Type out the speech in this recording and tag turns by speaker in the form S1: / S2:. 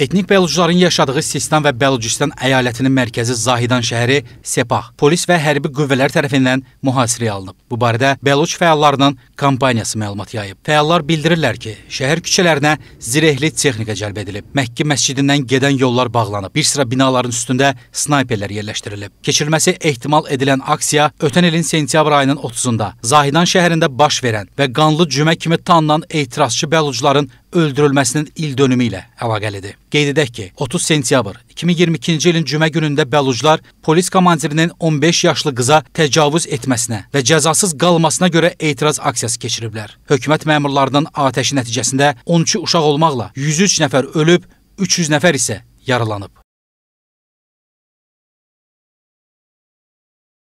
S1: Etnik bəllucların yaşadığı Sistan və Bəllucistan əyalətinin mərkəzi Zahidan şəhəri Sepah, polis və hərbi qüvvələr tərəfindən mühasirəyə alınıb. Bu barədə Bəlluc fəallarının kampaniyası məlumat yayıb. Fəallar bildirirlər ki, şəhər küçələrinə zirehli texnika cəlb edilib. Məhki məscidindən gedən yollar bağlanıb. Bir sıra binaların üstündə snayperlər yerləşdirilib. Keçirilməsi ehtimal edilən aksiya ötən ilin sentyabr ayının 30-unda Zahidan şəhərində baş verən və qanlı cümə kimi tanınan etirazçı bəllucların öldürülməsinin il dönümü ilə əlaqəlidir. Qeyd edək ki, 30 sentyabr 2022-ci ilin cümə günündə bəluclar polis komandirinin 15 yaşlı qıza təcavüz etməsinə və cəzasız qalmasına görə etiraz aksiyası keçiriblər. Hökumət məmurlarının atəşi nəticəsində 13 uşaq
S2: olmaqla 103 nəfər ölüb, 300 nəfər isə
S3: yaralanıb.